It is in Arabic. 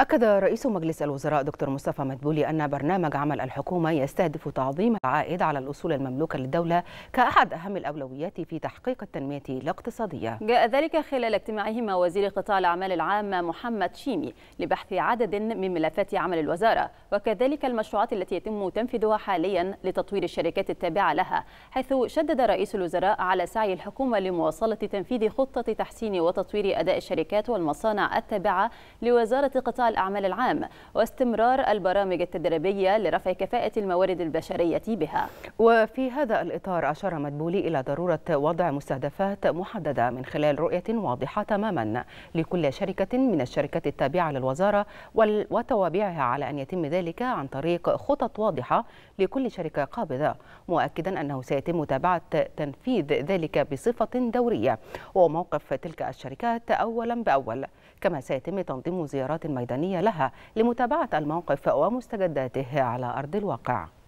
أكد رئيس مجلس الوزراء دكتور مصطفى مدبولي أن برنامج عمل الحكومة يستهدف تعظيم العائد على الأصول المملوكة للدولة كأحد أهم الأولويات في تحقيق التنمية الاقتصادية جاء ذلك خلال اجتماعهما وزير قطاع الأعمال العامة محمد شيمي لبحث عدد من ملفات عمل الوزارة وكذلك المشروعات التي يتم تنفيذها حاليا لتطوير الشركات التابعة لها حيث شدد رئيس الوزراء على سعي الحكومة لمواصلة تنفيذ خطة تحسين وتطوير أداء الشركات والمصانع التابعة لوزارة قطاع الأعمال العام واستمرار البرامج التدريبية لرفع كفاءة الموارد البشرية بها وفي هذا الإطار أشار مدبولي إلى ضرورة وضع مستهدفات محددة من خلال رؤية واضحة تماما لكل شركة من الشركات التابعة للوزارة وتوابعها على أن يتم ذلك عن طريق خطط واضحة لكل شركة قابضة مؤكدا أنه سيتم متابعة تنفيذ ذلك بصفة دورية وموقف تلك الشركات أولا بأول كما سيتم تنظيم زيارات ميدانية لها لمتابعة الموقف ومستجداته على أرض الواقع